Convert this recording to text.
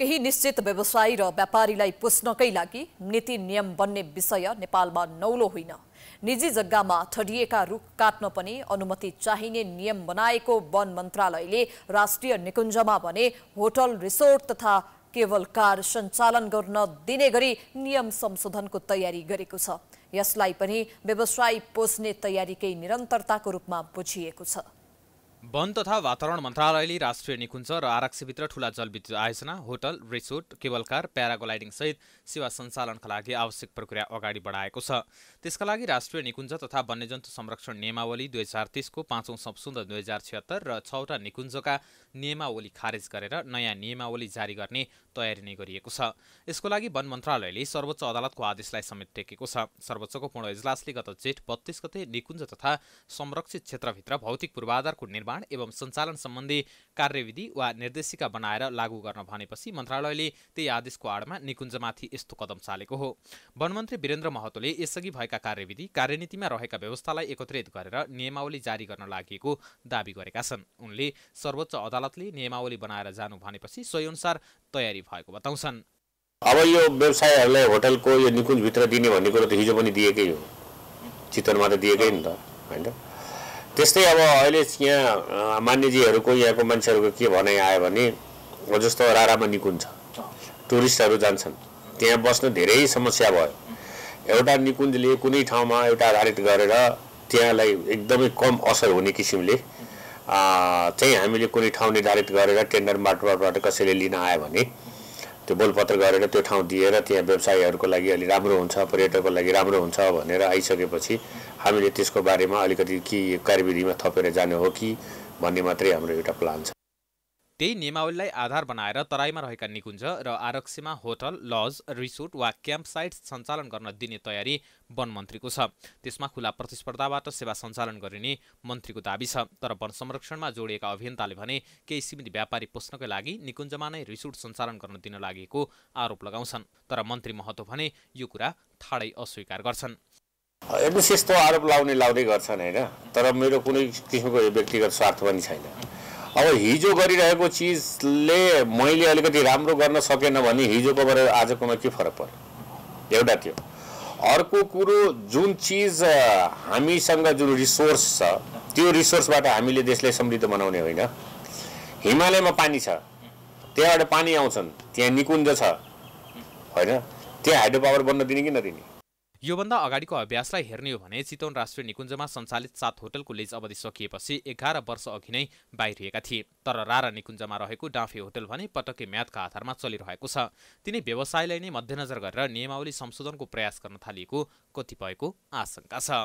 केही निश्चित व्यवसायी र व्यापारीलाई पुस्नकै लागि नीति नियम बन्ने विषय नेपालमा नौलो होइन निजी जग्गामा ठडिएका रुख काट्न पनि अनुमति चाहिने नियम बनाएको वन मन्त्रालयले राष्ट्रिय निकुञ्जमा भने होटल रिसोर्ट तथा केवल कार सञ्चालन गर्न दिने गरी नियम संशोधनको तयारी गरेको छ यसलाई पनि व्यवसाय पोस्ने तयारीकै निरन्तरताको रूपमा बुझिएको छ वन तथा वातावरण मन्त्रालयले राष्ट्रिय निकुञ्ज र आरक्षीभित्र ठूला जलविद्युत आयोजना होटल रिसोर्ट केबलकार प्याराग्लाइडिङ सहित सेवा सञ्चालनका लागि आवश्यक प्रक्रिया अगाडि बढाएको छ त्यसका लागि राष्ट्रिय निकुञ्ज तथा वन्यजन्तु संरक्षण नियमावली दुई हजार तिसको पाँचौँ संशोधन दुई हजार छिहत्तर र छवटा निकुञ्जका नियमावली खारेज गरेर नयाँ नियमावली जारी गर्ने तयारी नै गरिएको छ यसको लागि वन मन्त्रालयले सर्वोच्च अदालतको आदेशलाई समेत टेकेको छ सर्वोच्चको पूर्ण इजलासले गत जेठ बत्तीस गते निकुञ्ज तथा संरक्षित क्षेत्रभित्र भौतिक पूर्वाधारको निर्माण निर्माण एवं सञ्चालन सम्बन्धी कार्यविधि वा निर्देशिका बनाएर लागू गर्न भनेपछि मन्त्रालयले त्यही आदेशको आडमा निकुञ्जमाथि यस्तो कदम चालेको हो वनमन्त्री वीरेन्द्र महतोले यसअघि भएका कार्यविधि कार्यनीतिमा रहेका व्यवस्थालाई एकत्रित गरेर नियमावली जारी गर्न लागि दावी गरेका छन् उनले सर्वोच्च अदालतले नियमावली बनाएर जानु भनेपछि सोही अनुसार तयारी भएको बताउँछन् अब यो व्यवसायहरूलाई होटलको यो निकुञ्जभित्र दिने भन्ने कुरो त हिजो पनि दिएकै हो चितवनमा त दिएकै नि त होइन त्यस्तै अब अहिले यहाँ मान्यजीहरूको यहाँको मान्छेहरूको के भनाइ आयो भने जस्तो रारामा निकुञ्ज टुरिस्टहरू जान्छन् त्यहाँ बस्न धेरै समस्या भयो एउटा निकुञ्जले कुनै ठाउँमा एउटा आधारित गरेर त्यहाँलाई एकदमै कम असर हुने किसिमले चाहिँ हामीले कुनै ठाउँ निर्धारित गरेर टेन्डर मार्फतबाट कसैले लिन आयो भने त्यो बोलपत्र गरेर त्यो ठाउँ दिएर त्यहाँ व्यवसायहरूको लागि अलि राम्रो हुन्छ पर्यटकको लागि राम्रो हुन्छ भनेर आइसकेपछि हामीले त्यसको बारेमा अलिकति के कार्यविधिमा थपेर जाने हो कि भन्ने मात्रै हाम्रो एउटा प्लान छ त्यही नियमावलीलाई आधार बनाएर तराईमा रहेका निकुञ्ज र आरक्षीमा होटल लज रिसोर्ट वा क्याम्प साइट सञ्चालन गर्न दिने तयारी वन मन्त्रीको छ त्यसमा खुला प्रतिस्पर्धाबाट सेवा सञ्चालन गरिने मन्त्रीको दावी छ तर वन संरक्षणमा जोडिएका अभियन्ताले भने केही सीमित व्यापारी पोस्नकै लागि निकुञ्जमा नै रिसोर्ट सञ्चालन गर्न दिन लागेको आरोप लगाउँछन् तर मन्त्री महतो भने यो कुरा ठाडै अस्वीकार गर्छन् एटलिस्ट यस्तो आरोप लाउने लाउने गर्छन् होइन तर मेरो कुनै किसिमको व्यक्तिगत स्वार्थ पनि छैन अब हिजो गरिरहेको चिजले मैले अलिकति राम्रो गर्न सकेन भने हिजोको हिजोकोबाट आजकोमा के फरक पर्यो एउटा त्यो अर्को कुरो जुन चिज हामीसँग जुन रिसोर्स छ त्यो रिसोर्सबाट हामीले देशलाई समृद्ध बनाउने होइन हिमालयमा पानी छ त्यहाँबाट पानी आउँछन् त्यहाँ निकुञ्ज छ होइन त्यहाँ हाइड्रो पावर बन्न दिने कि नदिने योभन्दा अगाडिको अभ्यासलाई हेर्ने हो भने चितौन राष्ट्रिय निकुञ्जमा सञ्चालित सात होटलको लिज अवधि सकिएपछि एघार वर्ष अघि नै बाहिरिएका थिए तर रारा निकुञ्जमा रहेको डाँफे होटल भने पटक्कै म्यादका आधारमा चलिरहेको छ तिनै व्यवसायलाई नै मध्यनजर गरेर नियमावली संशोधनको प्रयास गर्न थालिएको कतिपयको आशंका छ